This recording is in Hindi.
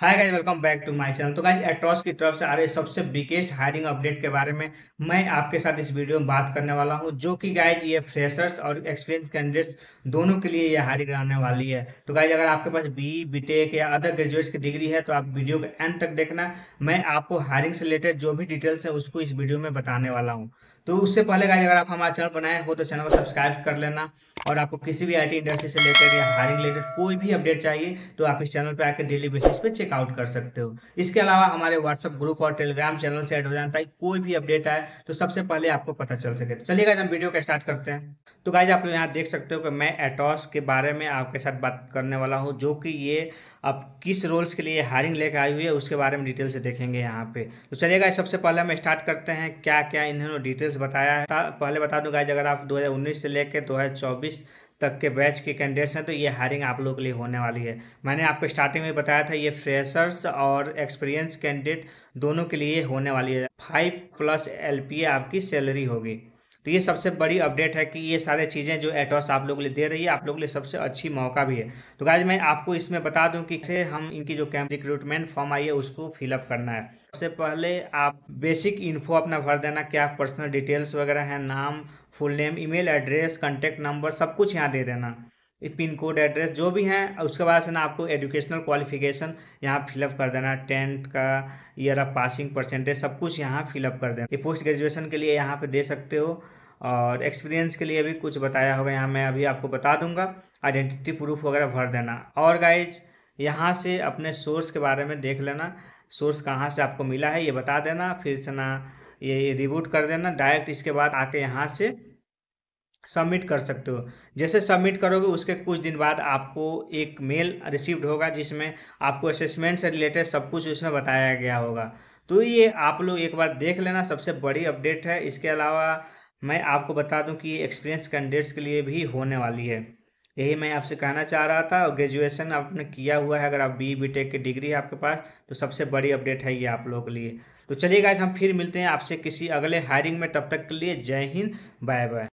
hi guys welcome back to my channel तो गाइज एट्रॉस की तरफ से आ रही सबसे बिगेस्ट हायरिंग अपडेट के बारे में मैं आपके साथ इस वीडियो में बात करने वाला हूं जो कि गाइज ये फ्रेशर्स और एक्सपीरियंस कैंडिडेट्स दोनों के लिए ये हायरिंग रहने वाली है तो गाइज अगर आपके पास बी बीटेक या अदर ग्रेजुएट्स की डिग्री है तो आप वीडियो के एंड तक देखना मैं आपको हायरिंग से रिलेटेड जो भी डिटेल्स है उसको इस वीडियो में बताने वाला हूँ तो उससे पहले गाइज अगर आप हमारे चैनल बनाए हो तो चैनल को सब्सक्राइब कर लेना और आपको किसी भी आईटी इंडस्ट्री से रिलेटेड या हायरिंग रिलेटेड कोई भी अपडेट चाहिए तो आप इस चैनल पर आकर डेली बेसिस पे चेक चेकआउट कर सकते हो इसके अलावा हमारे व्हाट्सअप ग्रुप और टेलीग्राम चैनल से ऐड हो जाता है कोई भी अपडेट आए तो सबसे पहले आपको पता चल सके तो चलिए गाइज हम वीडियो का स्टार्ट करते हैं तो गाइज आप लोग यहाँ देख सकते हो कि मैं एटॉस के बारे में आपके साथ बात करने वाला हूँ जो कि ये अब किस रोल्स के लिए हायरिंग लेके आई हुई है उसके बारे में डिटेल से देखेंगे यहाँ पे तो चलिए गाइज सबसे पहले हम स्टार्ट करते हैं क्या क्या इन्होंने डिटेल्स बताया है पहले बता दूँ गाइज अगर आप दो से लेकर दो तक के बैच के कैंडिडेट्स हैं तो ये हायरिंग आप लोगों के लिए होने वाली है मैंने आपको स्टार्टिंग में बताया था ये फ्रेशर्स और एक्सपीरियंस कैंडिडेट दोनों के लिए होने वाली है फाइव प्लस एल आपकी सैलरी होगी तो ये सबसे बड़ी अपडेट है कि ये सारे चीज़ें जो एटॉस आप लोग लिए दे रही है आप लोगों के लिए सबसे अच्छी मौका भी है तो गाइज मैं आपको इसमें बता दूं कि कैसे हम इनकी जो कैंप रिक्रूटमेंट फॉर्म आई है उसको फिलअप करना है सबसे पहले आप बेसिक इन्फो अपना भर देना क्या पर्सनल डिटेल्स वगैरह हैं नाम full name email address contact number सब कुछ यहाँ दे देना पिन कोड एड्रेस जो भी हैं उसके बाद से ना आपको एजुकेशनल क्वालिफिकेशन यहाँ फिलअप कर देना टेंथ का ईयर ऑफ पासिंग परसेंटेज सब कुछ यहाँ फिलअप कर देना ये पोस्ट ग्रेजुएशन के लिए यहाँ पे दे सकते हो और एक्सपीरियंस के लिए भी कुछ बताया होगा यहाँ मैं अभी आपको बता दूंगा आइडेंटिटी प्रूफ वगैरह भर देना और गाइज यहाँ से अपने सोर्स के बारे में देख लेना सोर्स कहाँ से आपको मिला है ये बता देना फिर से ना ये रिबूट कर देना डायरेक्ट इसके बाद आके यहाँ से सबमिट कर सकते हो जैसे सबमिट करोगे उसके कुछ दिन बाद आपको एक मेल रिसीव्ड होगा जिसमें आपको असेसमेंट से रिलेटेड सब कुछ उसमें बताया गया होगा तो ये आप लोग एक बार देख लेना सबसे बड़ी अपडेट है इसके अलावा मैं आपको बता दूं कि एक्सपीरियंस कैंडिडेट्स के लिए भी होने वाली है यही मैं आपसे कहना चाह रहा था और ग्रेजुएशन आपने किया हुआ है अगर आप बी बी टेक की डिग्री है आपके पास तो सबसे बड़ी अपडेट है ये आप लोगों के लिए तो चलिए गाइज हम फिर मिलते हैं आपसे किसी अगले हायरिंग में तब तक के लिए जय हिंद बाय बाय